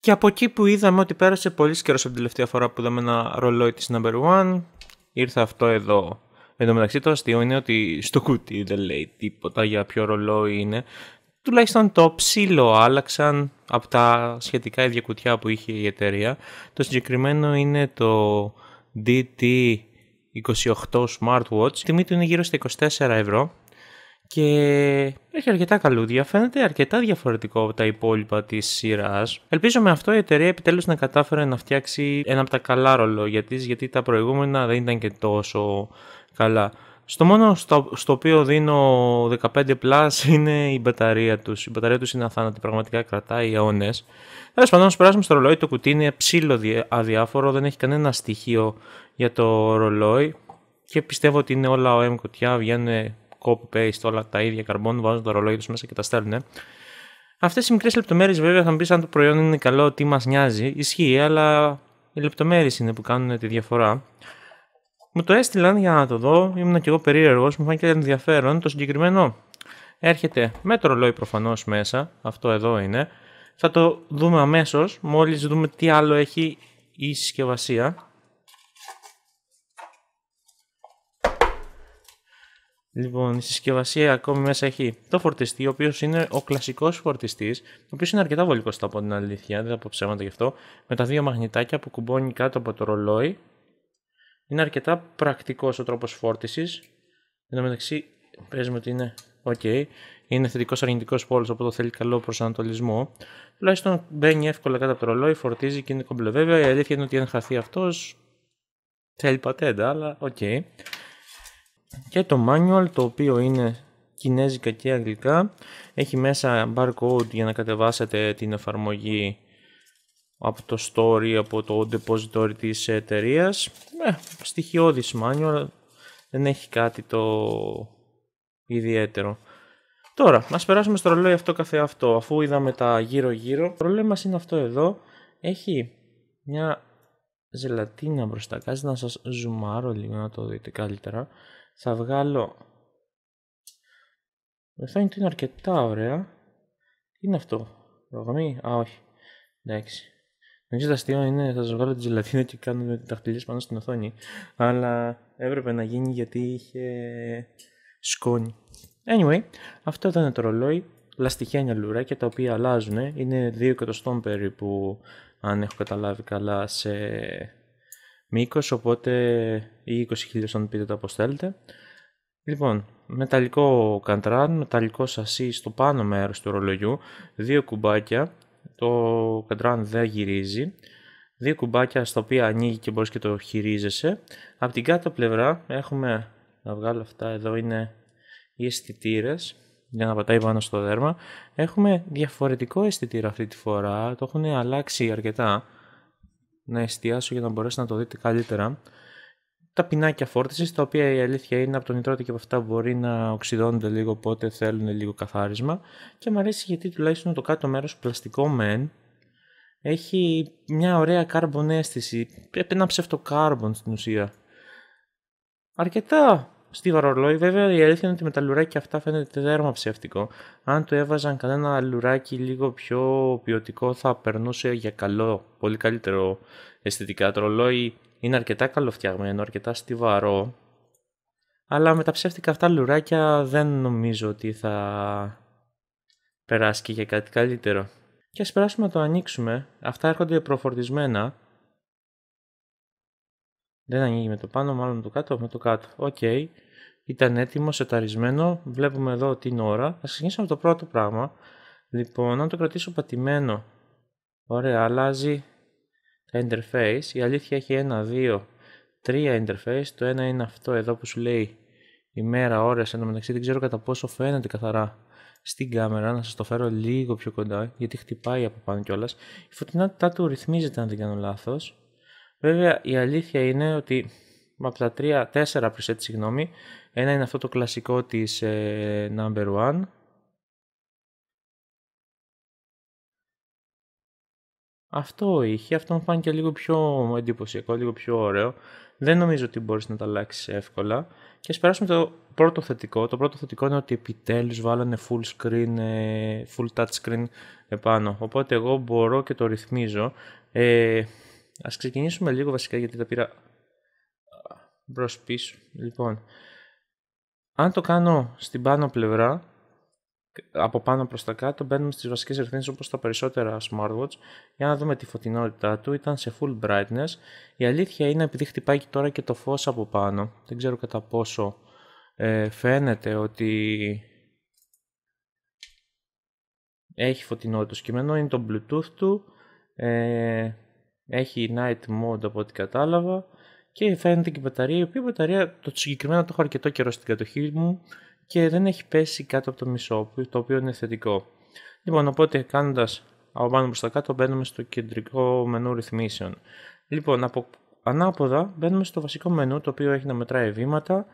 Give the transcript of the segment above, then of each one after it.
Και από εκεί που είδαμε ότι πέρασε πολύ καιρός από την τελευταία φορά που είδαμε ένα ρολόι της number one, ήρθε αυτό εδώ. Εν τω μεταξύ, το αστείο είναι ότι στο κουτί δεν λέει τίποτα για ποιο ρολόι είναι. Τουλάχιστον το ψήλο άλλαξαν από τα σχετικά ίδια κουτιά που είχε η εταιρεία. Το συγκεκριμένο είναι το DT28 smartwatch. Η τιμή του είναι γύρω στα 24 ευρώ και έχει αρκετά καλούδια. Φαίνεται αρκετά διαφορετικό από τα υπόλοιπα της σειράς. Ελπίζω με αυτό η εταιρεία επιτέλους να κατάφερε να φτιάξει ένα από τα καλά ρολόγια της, γιατί τα προηγούμενα δεν ήταν και τόσο καλά. Στο μόνο στο, στο οποίο δίνω 15 plus είναι η μπαταρία τους. Η μπαταρία τους είναι αθάνατη, πραγματικά κρατάει αιώνες. Τέλος πάντων, περάσουμε στο ρολόι. Το κουτί είναι ψήλο αδιάφορο, δεν έχει κανένα στοιχείο για το ρολόι. Και πιστεύω ότι είναι όλα ο M κουτιά, βγαίνουν copy-paste όλα τα ίδια καρμπών, βάζουν το ρολόι τους μέσα και τα στέλνουν. Αυτές οι μικρές λεπτομέρειες βέβαια θα μου πεις αν το προϊόν είναι καλό, τι μας νοιάζει. Ισχύει, αλλά οι λεπτομέρειες είναι που κάνουν τη διαφορά. Μου το έστειλαν για να το δω. Ήμουν και εγώ περίεργος, μου φάνηκε ενδιαφέρον το συγκεκριμένο. Έρχεται με το ρολόι προφανώς μέσα. Αυτό εδώ είναι. Θα το δούμε αμέσως μόλις δούμε τι άλλο έχει η συσκευασία. Λοιπόν, η συσκευασία ακόμη μέσα έχει το φορτιστή, ο οποίος είναι ο κλασικός φορτιστής, ο οποίος είναι αρκετά βολικός, θα την αλήθεια, δεν θα πω ψέματα γι' αυτό, με τα δύο μαγνητάκια που κουμπώνει κάτω από το ρολόι. Είναι αρκετά πρακτικός ο τρόπος φόρτισης. Εν τω μεταξύ, παίζουμε ότι είναι OK. Είναι θετικός αρνητικός πόλος, οπότε θέλει καλό προσανατολισμό. Τουλάχιστον μπαίνει εύκολα κάτω από το ρολόι, φορτίζει και είναι κομπλό. Βέβαια, η αλήθεια είναι ότι αν χαθεί αυτός, θέλει πατέντα, αλλά οκ και το manual το οποίο είναι κινέζικα και αγγλικά. Έχει μέσα barcode για να κατεβάσετε την εφαρμογή από το ή από το depository της εταιρείας. Ε, στοιχειώδης manual, δεν έχει κάτι το ιδιαίτερο. Τώρα, ας περάσουμε στο ρολόι αυτό αυτό, αφού είδαμε τα γύρω γύρω. Το ρολόι μας είναι αυτό εδώ, έχει μια ζελατίνα μπροστά, κάτσε να σας ζουμάρω λίγο να το δείτε καλύτερα θα βγάλω η οθόνη είναι αρκετά ωραία. Τι είναι αυτό, ρογμή, α όχι, εντάξει. Νομίζω τα αστείο είναι θα σας βγάλω τη ζελατίνα και κάνω με τα χτυλίδια πάνω στην οθόνη, αλλά έπρεπε να γίνει γιατί είχε σκόνη. Anyway, αυτό είναι το ρολόι, λαστιχένια λουράκια τα οποία αλλάζουν, είναι δύο εκατοστών περίπου αν έχω καταλάβει καλά σε μήκος, οπότε ή 20.000 αν πείτε το όπως θέλετε. Λοιπόν, μεταλλικό καντράν, μεταλλικό σασί στο πάνω μέρος του ρολογιού, δύο κουμπάκια, το καντράν δεν γυρίζει, δύο κουμπάκια στα οποία ανοίγει και μπορείς και το χειρίζεσαι. Από την κάτω πλευρά έχουμε, να βγάλω αυτά εδώ είναι οι αισθητήρες για να πατάει πάνω στο δέρμα. Έχουμε διαφορετικό αισθητήρα αυτή τη φορά, το έχουν αλλάξει αρκετά να εστιάσω για να μπορέσετε να το δείτε καλύτερα. Τα πινάκια φόρτισης, τα οποία η αλήθεια είναι από τον νητρότη και από αυτά μπορεί να οξυδώνονται λίγο, οπότε θέλουν λίγο καθάρισμα. Και μου αρέσει γιατί τουλάχιστον το κάτω μέρος πλαστικό μεν έχει μια ωραία carbon αίσθηση. Πρέπει να ψευτοκάρμπον στην ουσία. Αρκετά Στίβαρο ρολόι, βέβαια η αλήθεια είναι ότι με τα λουράκια αυτά φαίνεται δέρμα ψεύτικο. Αν το έβαζαν κανένα λουράκι λίγο πιο ποιοτικό, θα περνούσε για καλό, πολύ καλύτερο αισθητικά. Το ρολόι είναι αρκετά καλοφτιαγμένο, αρκετά στιβαρό. Αλλά με τα ψεύτικα αυτά λουράκια δεν νομίζω ότι θα περάσει και για κάτι καλύτερο. Και ας περάσουμε να το ανοίξουμε. Αυτά έρχονται προφορτισμένα. Δεν ανοίγει με το πάνω, μάλλον με το κάτω, με το κάτω. Οκ. Ήταν έτοιμο, σεταρισμένο. Βλέπουμε εδώ την ώρα. Θα ξεκινήσουμε από το πρώτο πράγμα. Λοιπόν, αν το κρατήσω πατημένο, ωραία, αλλάζει τα interface. Η αλήθεια έχει ένα, δύο, τρία interface. Το ένα είναι αυτό εδώ που σου λέει ημέρα, ώρα, Εν μεταξύ δεν ξέρω κατά πόσο φαίνεται καθαρά στην κάμερα. Να σας το φέρω λίγο πιο κοντά, γιατί χτυπάει από πάνω κιόλας. Η φωτεινότητά του ρυθμίζεται, αν δεν κάνω λάθος. Βέβαια, η αλήθεια είναι ότι από τα 3, 4 preset, συγγνώμη, ένα είναι αυτό το κλασικό της ε, number one. Αυτό είχε, αυτό μου φάνηκε λίγο πιο εντυπωσιακό, λίγο πιο ωραίο. Δεν νομίζω ότι μπορείς να τα αλλάξεις εύκολα. Και ας περάσουμε το πρώτο θετικό. Το πρώτο θετικό είναι ότι επιτέλους βάλανε full screen, ε, full touch screen επάνω. Οπότε εγώ μπορώ και το ρυθμίζω. Ε, ας ξεκινήσουμε λίγο βασικά γιατί τα πήρα μπρος πίσω. Λοιπόν, αν το κάνω στην πάνω πλευρά, από πάνω προς τα κάτω, μπαίνουμε στις βασικές ρυθμίσεις όπως τα περισσότερα smartwatch για να δούμε τη φωτεινότητά του, ήταν σε full brightness. Η αλήθεια είναι επειδή χτυπάει και τώρα και το φως από πάνω, δεν ξέρω κατά πόσο ε, φαίνεται ότι έχει φωτεινότητα το κείμενο, είναι το bluetooth του, ε, έχει night mode από ό,τι κατάλαβα και φαίνεται και η μπαταρία, η οποία μπαταρία το συγκεκριμένο το έχω αρκετό καιρό στην κατοχή μου και δεν έχει πέσει κάτω από το μισό, το οποίο είναι θετικό. Λοιπόν, οπότε κάνοντας από πάνω προς τα κάτω μπαίνουμε στο κεντρικό μενού ρυθμίσεων. Λοιπόν, από, ανάποδα μπαίνουμε στο βασικό μενού το οποίο έχει να μετράει βήματα,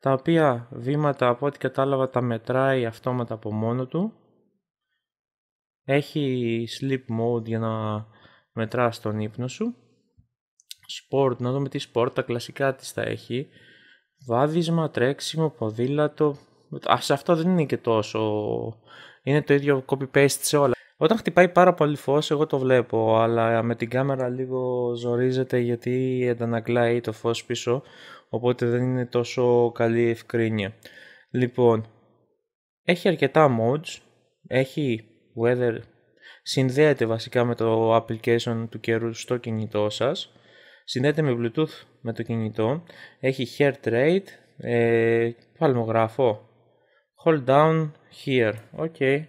τα οποία βήματα από ό,τι κατάλαβα τα μετράει αυτόματα από μόνο του. Έχει sleep mode για να μετράς τον ύπνο σου Σπορτ, να δούμε τι σπορτ, τα κλασικά της θα έχει. Βάδισμα, τρέξιμο, ποδήλατο. Α, σε αυτό δεν είναι και τόσο. Είναι το ίδιο copy-paste σε όλα. Όταν χτυπάει πάρα πολύ φως, εγώ το βλέπω, αλλά με την κάμερα λίγο ζορίζεται γιατί αντανακλάει το φως πίσω, οπότε δεν είναι τόσο καλή ευκρίνεια. Λοιπόν, έχει αρκετά modes, έχει weather, συνδέεται βασικά με το application του καιρού στο κινητό σας Συνδέεται με Bluetooth με το κινητό. Έχει hair trade, Ε, παλμογράφο. Hold down here. ok.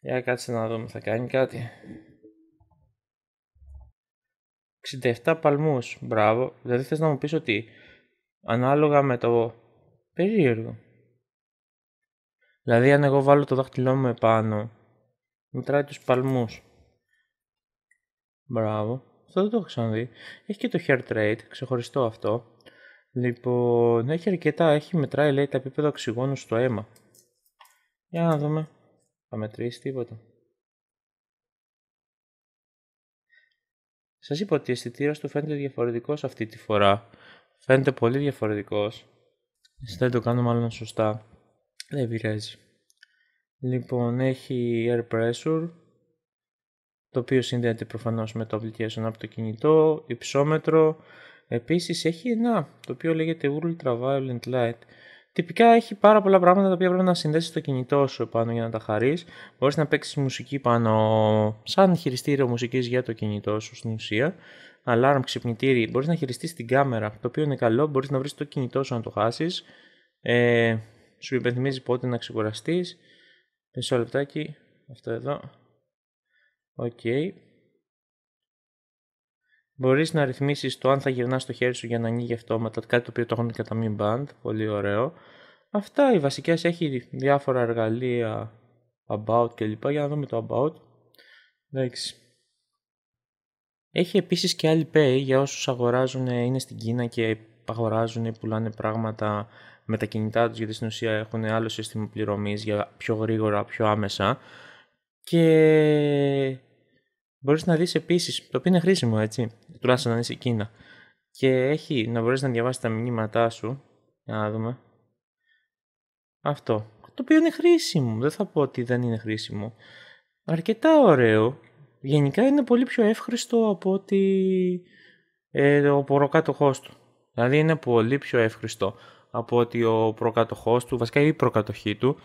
Για κάτσε να δούμε. Θα κάνει κάτι. 67 παλμούς. Μπράβο. Δηλαδή θες να μου πεις ότι ανάλογα με το περίεργο. Δηλαδή αν εγώ βάλω το δάχτυλό μου επάνω, μετράει τους παλμούς. Μπράβο. Αυτό δεν το έχω ξαναδεί. Έχει και το hair rate, ξεχωριστό αυτό. Λοιπόν, έχει αρκετά, έχει μετράει λέει τα επίπεδα οξυγόνου στο αίμα. Για να δούμε. Θα μετρήσει τίποτα. Σας είπα ότι η αισθητήρας του φαίνεται διαφορετικός αυτή τη φορά. Φαίνεται πολύ διαφορετικός. Δεν το κάνω μάλλον σωστά. Δεν πειράζει. Λοιπόν, έχει air pressure, το οποίο συνδέεται προφανώς με το application από το κινητό, υψόμετρο. Επίσης έχει ένα το οποίο λέγεται λέγεται Ultraviolet Light. Τυπικά έχει πάρα πολλά πράγματα τα οποία πρέπει να συνδέσεις το κινητό σου πάνω για να τα χαρείς. Μπορείς να παίξεις μουσική πάνω σαν χειριστήριο μουσικής για το κινητό σου στην ουσία. Alarm, ξυπνητήρι, μπορείς να χειριστείς την κάμερα, το οποίο είναι καλό, μπορείς να βρεις το κινητό σου αν το χάσεις. Ε, σου υπενθυμίζει πότε να ξεκουραστείς. Μισό λεπτάκι, αυτό εδώ. Οκ. Okay. Μπορείς να ρυθμίσεις το αν θα γυρνάς το χέρι σου για να ανοίγει αυτόματα, κάτι το οποίο το έχουν και τα Band, πολύ ωραίο. Αυτά οι βασικές έχει διάφορα εργαλεία about κλπ. Για να δούμε το about. Εντάξει. Έχει επίσης και άλλη pay για όσους αγοράζουν, ε, είναι στην Κίνα και αγοράζουν ή ε, πουλάνε πράγματα με τα κινητά τους γιατί στην ουσία έχουν άλλο σύστημα πληρωμής για πιο γρήγορα, πιο άμεσα και μπορείς να δεις επίσης, το οποίο είναι χρήσιμο έτσι, τουλάχιστον αν είσαι εκείνα. Και έχει να μπορείς να διαβάσεις τα μηνύματά σου. Για να δούμε. Αυτό. Το οποίο είναι χρήσιμο. Δεν θα πω ότι δεν είναι χρήσιμο. Αρκετά ωραίο. Γενικά είναι πολύ πιο εύχριστο από ότι ε, ο προκάτοχός του. Δηλαδή είναι πολύ πιο εύχριστο από ότι ο προκατοχό του, βασικά η προκατοχή του,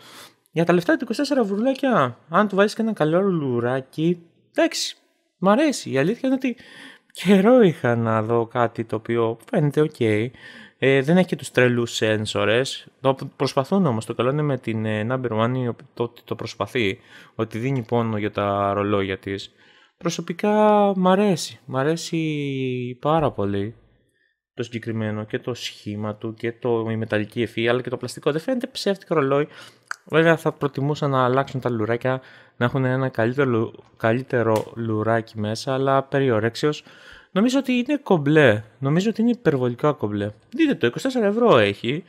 για τα λεφτά του 24 βουρλάκια, αν του βάζεις και ένα καλό λουράκι, εντάξει, Μ' αρέσει. Η αλήθεια είναι ότι καιρό είχα να δω κάτι το οποίο φαίνεται οκ. Ε, δεν έχει και τους τρελούς sensors. Το προσπαθούν όμως. Το καλό είναι με την ε, Number One το ότι το προσπαθεί. Ότι δίνει πόνο για τα ρολόγια της. Προσωπικά μ' αρέσει. Μ' αρέσει πάρα πολύ το συγκεκριμένο και το σχήμα του και το, η μεταλλική ευφύ αλλά και το πλαστικό. Δεν φαίνεται ψεύτικο ρολόι. Βέβαια θα προτιμούσα να αλλάξουν τα λουράκια, να έχουν ένα καλύτερο, καλύτερο λουράκι μέσα, αλλά περιορέξιος. Νομίζω ότι είναι κομπλέ. Νομίζω ότι είναι υπερβολικά κομπλέ. Δείτε το, 24 ευρώ έχει.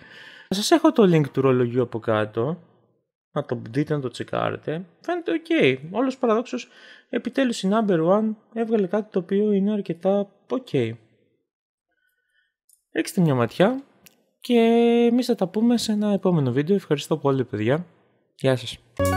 Θα σας έχω το link του ρολογιού από κάτω. Να το δείτε, να το τσεκάρετε. Φαίνεται οκ. Όλος παραδόξως, επιτέλους η number one έβγαλε κάτι το οποίο είναι αρκετά ok. μια ματιά και εμείς θα τα πούμε σε ένα επόμενο βίντεο. Ευχαριστώ πολύ παιδιά. Γεια σας.